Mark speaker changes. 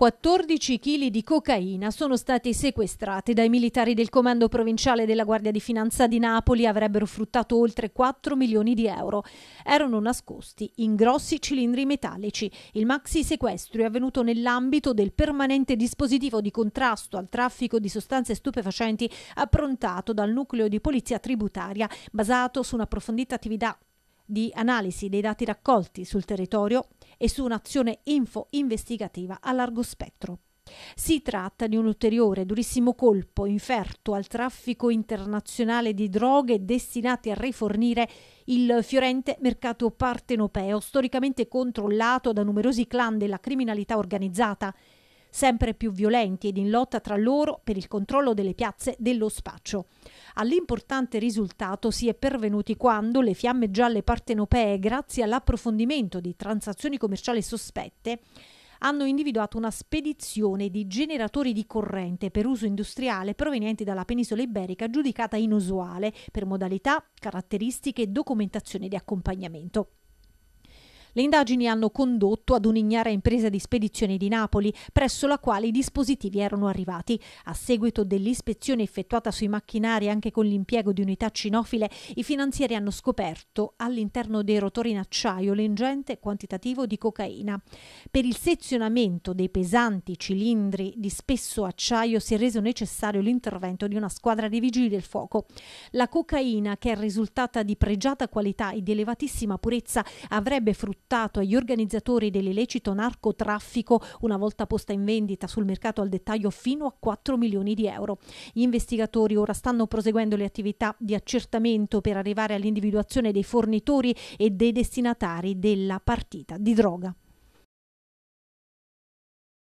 Speaker 1: 14 kg di cocaina sono stati sequestrati dai militari del Comando Provinciale della Guardia di Finanza di Napoli, avrebbero fruttato oltre 4 milioni di euro. Erano nascosti in grossi cilindri metallici. Il maxi sequestro è avvenuto nell'ambito del permanente dispositivo di contrasto al traffico di sostanze stupefacenti approntato dal nucleo di polizia tributaria, basato su un'approfondita attività di analisi dei dati raccolti sul territorio e su un'azione info investigativa a largo spettro. Si tratta di un ulteriore durissimo colpo inferto al traffico internazionale di droghe destinati a rifornire il fiorente mercato partenopeo, storicamente controllato da numerosi clan della criminalità organizzata sempre più violenti ed in lotta tra loro per il controllo delle piazze dello spaccio. All'importante risultato si è pervenuti quando le fiamme gialle partenopee, grazie all'approfondimento di transazioni commerciali sospette, hanno individuato una spedizione di generatori di corrente per uso industriale provenienti dalla penisola iberica giudicata inusuale per modalità, caratteristiche e documentazione di accompagnamento. Le indagini hanno condotto ad un'ignara impresa di spedizione di Napoli, presso la quale i dispositivi erano arrivati. A seguito dell'ispezione effettuata sui macchinari anche con l'impiego di unità cinofile, i finanzieri hanno scoperto all'interno dei rotori in acciaio l'ingente quantitativo di cocaina. Per il sezionamento dei pesanti cilindri di spesso acciaio si è reso necessario l'intervento di una squadra di vigili del fuoco. La cocaina, che è risultata di pregiata qualità e di elevatissima purezza, avrebbe fruttato portato agli organizzatori dell'illecito narcotraffico, una volta posta in vendita sul mercato al dettaglio, fino a 4 milioni di euro. Gli investigatori ora stanno proseguendo le attività di accertamento per arrivare all'individuazione dei fornitori e dei destinatari della partita di droga.